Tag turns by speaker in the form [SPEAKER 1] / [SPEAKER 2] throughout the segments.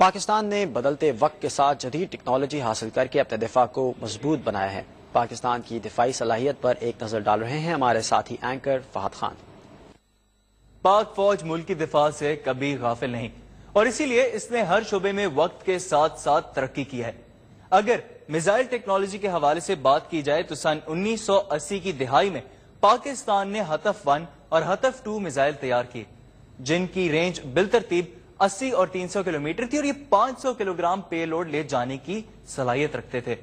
[SPEAKER 1] पाकिस्तान ने बदलते वक्त के साथ जदीद टेक्नोलॉजी हासिल करके अपने दिफा को मजबूत बनाया है पाकिस्तान की दिफाई सलाहियत पर एक नजर डाल रहे हैं हमारे साथी एंकर फहद खान पाक फौज मुल्क की दिफा से कभी गाफिल नहीं और इसीलिए इसने हर शोबे में वक्त के साथ साथ तरक्की की है अगर मिसाइल टेक्नोलॉजी के हवाले से बात की जाए तो सन 1980 की दिहाई में पाकिस्तान ने हतफ वन और हतफ टू मिसाइल तैयार किए जिनकी रेंज बिल तरतीब 80 और 300 किलोमीटर थी और ये 500 किलोग्राम पेलोड ले जाने की सलाहियत रखते थे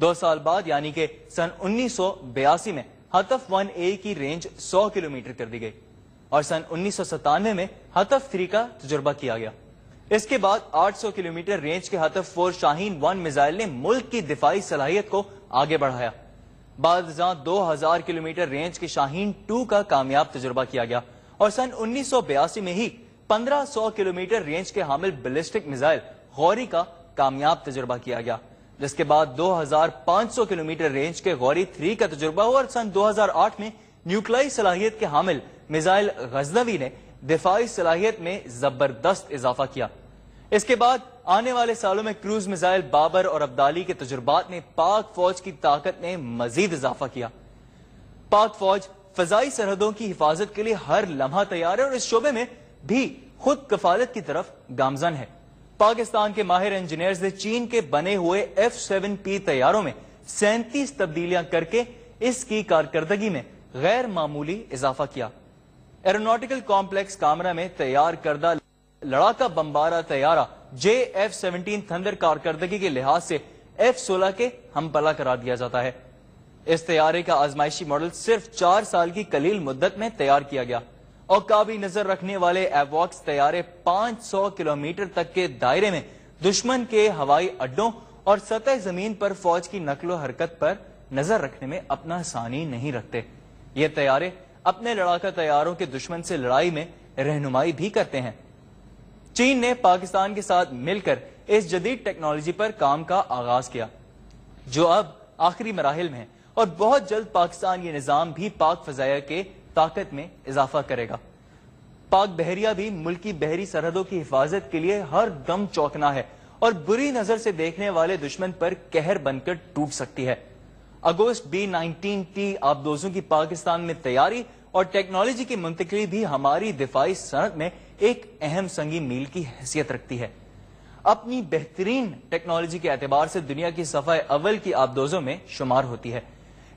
[SPEAKER 1] दो साल बाद यानी के सन 1982 में हतफ वन ए की रेंज 100 किलोमीटर कर दी गई और सन उन्नीस में हतफ थ्री का तजुर्बा किया गया इसके बाद 800 किलोमीटर रेंज के Hatf four Shaheen one missile ने मुल्क की दिफाई सलाहियत को आगे बढ़ाया बाद दो हजार किलोमीटर रेंज के शाहीन टू का कामयाब तजुर्बा किया गया और सन उन्नीस में ही 1500 किलोमीटर रेंज के हामिल बैलिस्टिक मिसाइल गौरी का कामयाब तजुर्बा किया गया जिसके बाद 2500 किलोमीटर रेंज के गौरी थ्री का तजुर्बा हुआ और सन 2008 में न्यूक्लियाई सलाहियत के हामिल मिसाइल गजनवी ने दिफाई सलाहियत में जबरदस्त इजाफा किया इसके बाद आने वाले सालों में क्रूज मिसाइल बाबर और अब्दाली के तजुर्बात ने पाक फौज की ताकत में मजीद इजाफा किया पाक फौज फजाई सरहदों की हिफाजत के लिए हर लम्हा तैयार है और इस शोबे में भी खुद कफालत की तरफ गामजन है पाकिस्तान के माहिर इंजीनियर ने चीन के बने हुए एफ सेवन पी तैयारों में सैंतीस तब्दीलियां करके इसकी कारकर्दगी में गैर मामूली इजाफा किया एरोनोटिकल कॉम्प्लेक्स कामरा में तैयार करदा लड़ाका बम्बारा तैयारा जे एफ सेवनटीन थंदर कारकर्दगी के लिहाज से एफ सोलह के हम पला करा दिया जाता है इस तैयारे का आजमाइशी मॉडल सिर्फ चार साल की कलील मुद्दत में तैयार किया गया और काबी नजर रखने वाले एवॉक्स तैयारे 500 किलोमीटर तक के दायरे में दुश्मन के हवाई अड्डों और सतह जमीन पर फौज की नकलो हरकत पर नजर रखने में अपना सानी नहीं रखते ये तैयारे अपने लड़ाका तैयारों के दुश्मन से लड़ाई में रहनुमाई भी करते हैं चीन ने पाकिस्तान के साथ मिलकर इस जदीद टेक्नोलॉजी पर काम का आगाज किया जो अब आखिरी मराहल में है और बहुत जल्द पाकिस्तान ये निज़ाम भी पाक फजाया के ताकत में इजाफा करेगा पाक बहरिया भी मुल्की बहरी सरहदों की हिफाजत के लिए हर दम चौकना है और बुरी नजर से देखने वाले दुश्मन पर कहर बनकर टूट सकती है अगोस्ट बी नाइनटीन टी आबदोजों की पाकिस्तान में तैयारी और टेक्नोलॉजी की मुंतकली भी हमारी दिफाई सनत में एक अहम संगी मील की हैसियत रखती है अपनी बेहतरीन टेक्नोलॉजी के एतबार से दुनिया की सफाई अव्वल की आबदोजों में शुमार होती है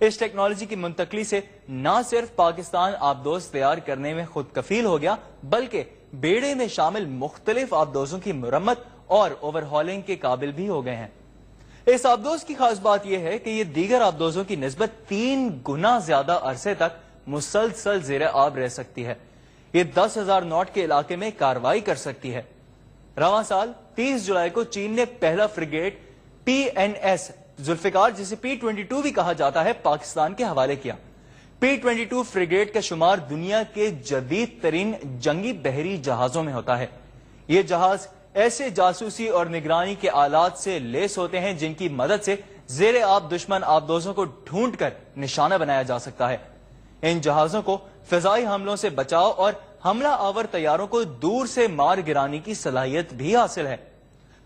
[SPEAKER 1] इस टेक्नोलॉजी की मुंतकली से न सिर्फ पाकिस्तान आबदोज तैयार करने में खुद कफील हो गया बल्कि बेड़े में शामिल मुख्तलिफ आबदोजों की मरम्मत और ओवरहॉलिंग के काबिल भी हो गए हैं इस आबदोज की खास बात यह है कि यह दीगर आबदोजों की नस्बत तीन गुना ज्यादा अरसे तक मुसलसल जेर आब रह सकती है ये दस हजार नोट के इलाके में कार्रवाई कर सकती है रवा साल तीस जुलाई को चीन ने पहला frigate P N S Zulfiquar जिसे पी ट्वेंटी टू भी कहा जाता है पाकिस्तान के हवाले किया पी ट्वेंटी टू फ्रिगेट का शुमार दुनिया के जदीद तरीन जंगी बहरी जहाजों में होता है ये जहाज ऐसे जासूसी और निगरानी के आलात से लेस होते हैं जिनकी मदद से जेर आप दुश्मन आबदोजों को ढूंढ कर निशाना बनाया जा सकता है इन जहाजों को फिजाई हमलों से बचाव और हमला आवर तैयारों को दूर से मार गिराने की सलाहियत भी हासिल है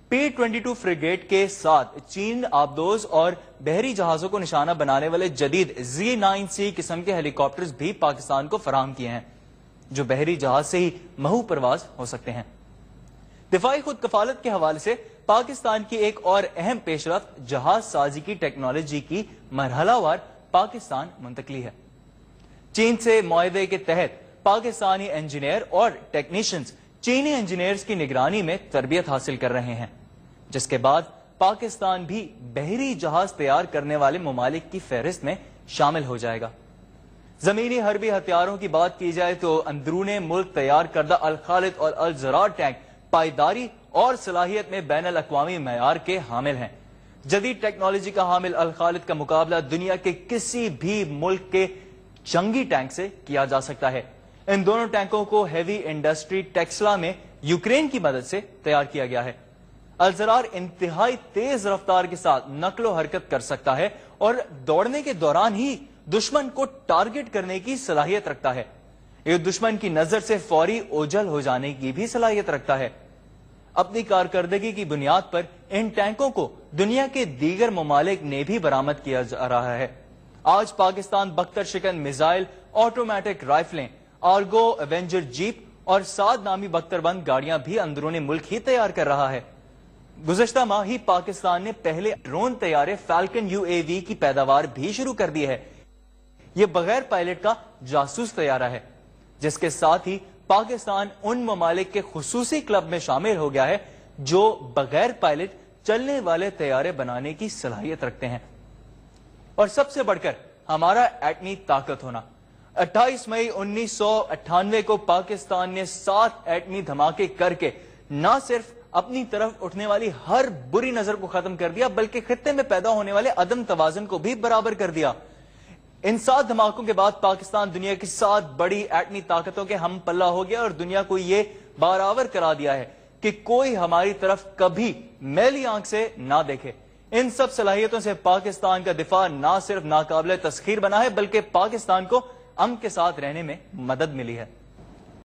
[SPEAKER 1] पी ट्वेंटी टू फ्रिगेट के साथ चीन आबदोज और बहरी जहाजों को निशाना बनाने वाले जदीद जी नाइन सी किस्म के हेलीकॉप्टर भी पाकिस्तान को फराहम किए हैं जो बहरी जहाज से ही महू परवाज हो सकते हैं दिफाई खुद कफालत के हवाले से पाकिस्तान की एक और अहम पेशरफ जहाज साजी की टेक्नोलॉजी की मरहलावार पाकिस्तान मुंतकली है चीन से मुआदे के तहत पाकिस्तानी इंजीनियर और टेक्नीशियंस चीनी इंजीनियर्स की निगरानी में तरबियत हासिल कर रहे हैं जिसके बाद पाकिस्तान भी बहरी जहाज तैयार करने वाले ममालिक की फहरिस्त में शामिल हो जाएगा जमीनी हरबी हथियारों की बात की जाए तो अंदरून मुल्क तैयार करदा अल खालिद और अल जरार टैंक पायदारी और सलाहियत में बैन अवी मैार के हामिल हैं जदीद टेक्नोलॉजी का हामिल अल खालिद का मुकाबला दुनिया के किसी भी मुल्क के जंगी टैंक से किया जा सकता है इन दोनों टैंकों को हैवी इंडस्ट्री टेक्सला में यूक्रेन की मदद से तैयार किया गया है अलजरार इंतहाई तेज रफ्तार के साथ नकलो हरकत कर सकता है और दौड़ने के दौरान ही दुश्मन को टारगेट करने की सलाहियत रखता है ये दुश्मन की नजर से फौरी ओझल हो जाने की भी सलाहियत रखता है अपनी कारकर्दगी की बुनियाद पर इन टैंकों को दुनिया के दीगर ममालिक ने भी बरामद किया जा रहा है आज पाकिस्तान बख्तर शिकन मिजाइल ऑटोमेटिक राइफलें आर्गो एवेंजर जीप और सात नामी बख्तरबंद गाड़ियां भी अंदरूनी मुल्क ही तैयार कर रहा है गुजशत माह ही पाकिस्तान ने पहले ड्रोन तैयारे फैल्कन यू की पैदावार भी शुरू कर दी है यह बगैर पायलट का जासूस तैयारा है जिसके साथ ही पाकिस्तान उन ममालिक के खसूसी क्लब में शामिल हो गया है जो बगैर पायलट चलने वाले तैयारे बनाने की सलाहियत रखते हैं और सबसे बढ़कर हमारा एटमी ताकत होना 28 मई उन्नीस को पाकिस्तान ने सात एटमी धमाके करके न सिर्फ अपनी तरफ उठने वाली हर बुरी नजर को खत्म कर दिया बल्कि खत्ते में पैदा होने वाले अदम तोजन को भी बराबर कर दिया इन सात धमाकों के बाद पाकिस्तान दुनिया की सात बड़ी एटमी ताकतों के हम पल्ला हो गया और दुनिया को यह बराबर करा दिया है कि कोई हमारी तरफ कभी मैली आंख से ना देखे इन सब सलाहियतों से पाकिस्तान का दिफा ना सिर्फ नाकाबले तस्खीर बना है बल्कि पाकिस्तान को अम के साथ रहने में मदद मिली है